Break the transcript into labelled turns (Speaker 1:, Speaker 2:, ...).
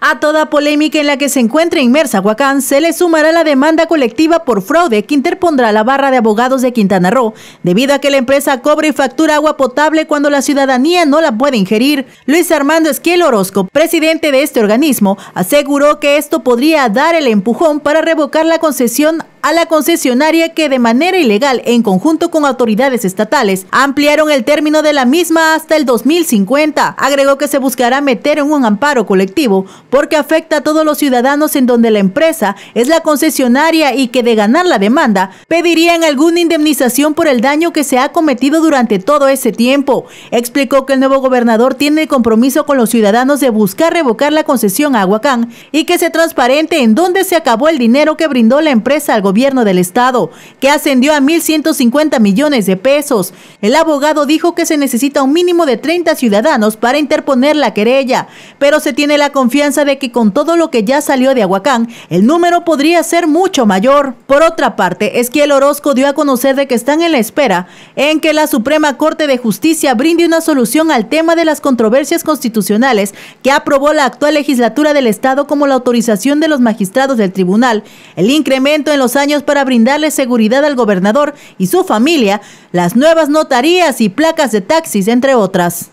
Speaker 1: A toda polémica en la que se encuentra inmersa Huacán se le sumará la demanda colectiva por fraude que interpondrá la barra de abogados de Quintana Roo, debido a que la empresa cobra y factura agua potable cuando la ciudadanía no la puede ingerir. Luis Armando Esquiel Orozco, presidente de este organismo, aseguró que esto podría dar el empujón para revocar la concesión a la concesionaria que de manera ilegal en conjunto con autoridades estatales ampliaron el término de la misma hasta el 2050. Agregó que se buscará meter en un amparo colectivo porque afecta a todos los ciudadanos en donde la empresa es la concesionaria y que de ganar la demanda pedirían alguna indemnización por el daño que se ha cometido durante todo ese tiempo. Explicó que el nuevo gobernador tiene el compromiso con los ciudadanos de buscar revocar la concesión a Aguacán y que se transparente en dónde se acabó el dinero que brindó la empresa al gobierno del Estado, que ascendió a 1.150 millones de pesos. El abogado dijo que se necesita un mínimo de 30 ciudadanos para interponer la querella, pero se tiene la confianza de que con todo lo que ya salió de Aguacán, el número podría ser mucho mayor. Por otra parte, es que el Orozco dio a conocer de que están en la espera en que la Suprema Corte de Justicia brinde una solución al tema de las controversias constitucionales que aprobó la actual legislatura del Estado como la autorización de los magistrados del tribunal, el incremento en los años para brindarle seguridad al gobernador y su familia, las nuevas notarías y placas de taxis, entre otras.